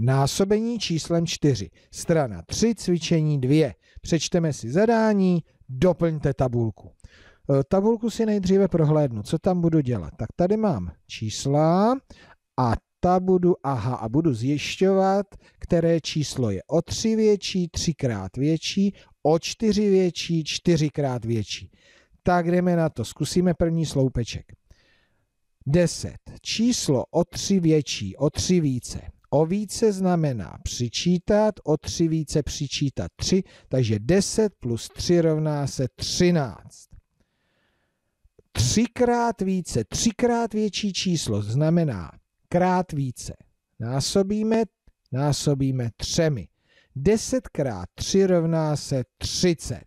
Násobení číslem 4. Strana 3, cvičení 2. Přečteme si zadání, doplňte tabulku. E, tabulku si nejdříve prohlédnu. Co tam budu dělat? Tak tady mám čísla a ta budu, aha, a budu zjišťovat, které číslo je o 3 větší, 3 krát větší, o 4 větší, 4 krát větší. Tak jdeme na to, zkusíme první sloupeček. 10. Číslo o 3 větší, o 3 více. O více znamená přičítat, o tři více přičítat tři, takže 10 plus 3 rovná se 13. Třikrát více, třikrát větší číslo znamená krát více. Násobíme, násobíme třemi. 10 krát 3 rovná se 30.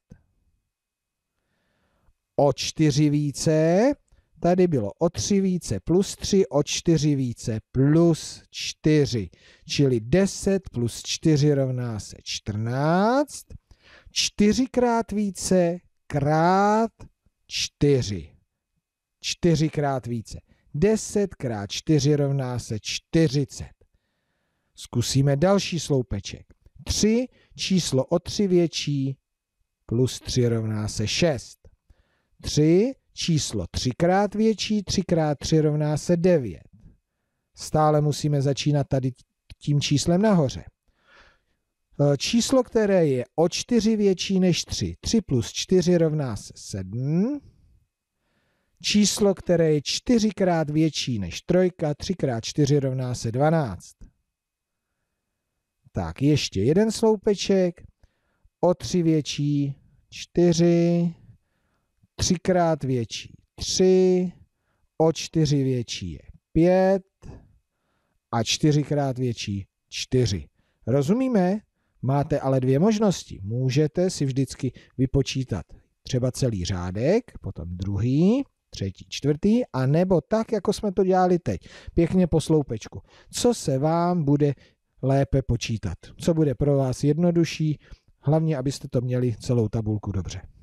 O čtyři více Tady bylo o 3 více plus 3, o 4 více plus 4. Čili 10 plus 4 rovná se 14. 4 krát více krát 4. 4 krát více. 10 krát 4 rovná se 40. Zkusíme další sloupeček. 3 číslo o 3 větší plus 3 rovná se 6. 3 číslo třikrát větší, třikrát tři rovná se 9. Stále musíme začínat tady tím číslem nahoře. E, číslo, které je o 4 větší než 3. 3 plus 4 rovná se 7. Číslo, které je čtyřikrát větší než trojka, 3 x 4 rovná se 12. Tak, ještě jeden sloupeček. O 3 větší 4, třikrát větší 3, o 4 větší je 5 a čtyřikrát větší 4. Rozumíme? Máte ale dvě možnosti. Můžete si vždycky vypočítat třeba celý řádek, potom druhý, třetí, čtvrtý, a nebo tak, jako jsme to dělali teď, pěkně po sloupečku. Co se vám bude lépe počítat? Co bude pro vás jednodušší? Hlavně, abyste to měli celou tabulku dobře.